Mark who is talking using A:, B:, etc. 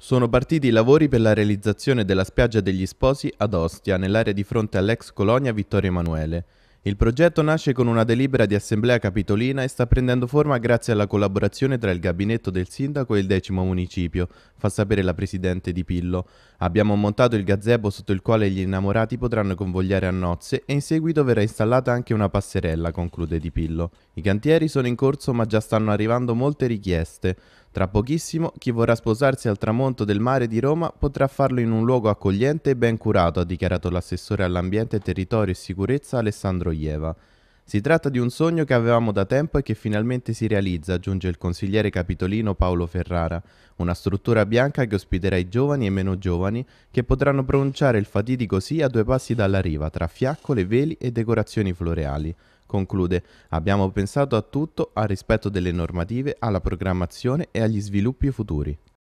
A: Sono partiti i lavori per la realizzazione della spiaggia degli sposi ad Ostia, nell'area di fronte all'ex colonia Vittorio Emanuele. Il progetto nasce con una delibera di assemblea capitolina e sta prendendo forma grazie alla collaborazione tra il gabinetto del sindaco e il decimo municipio, fa sapere la presidente di Pillo. Abbiamo montato il gazebo sotto il quale gli innamorati potranno convogliare a nozze e in seguito verrà installata anche una passerella, conclude di Pillo. I cantieri sono in corso ma già stanno arrivando molte richieste. Tra pochissimo, chi vorrà sposarsi al tramonto del mare di Roma potrà farlo in un luogo accogliente e ben curato, ha dichiarato l'assessore all'ambiente, territorio e sicurezza Alessandro Ieva. Si tratta di un sogno che avevamo da tempo e che finalmente si realizza, aggiunge il consigliere capitolino Paolo Ferrara, una struttura bianca che ospiterà i giovani e meno giovani che potranno pronunciare il fatidico sì a due passi dalla riva, tra fiaccole, veli e decorazioni floreali. Conclude, abbiamo pensato a tutto, al rispetto delle normative, alla programmazione e agli sviluppi futuri.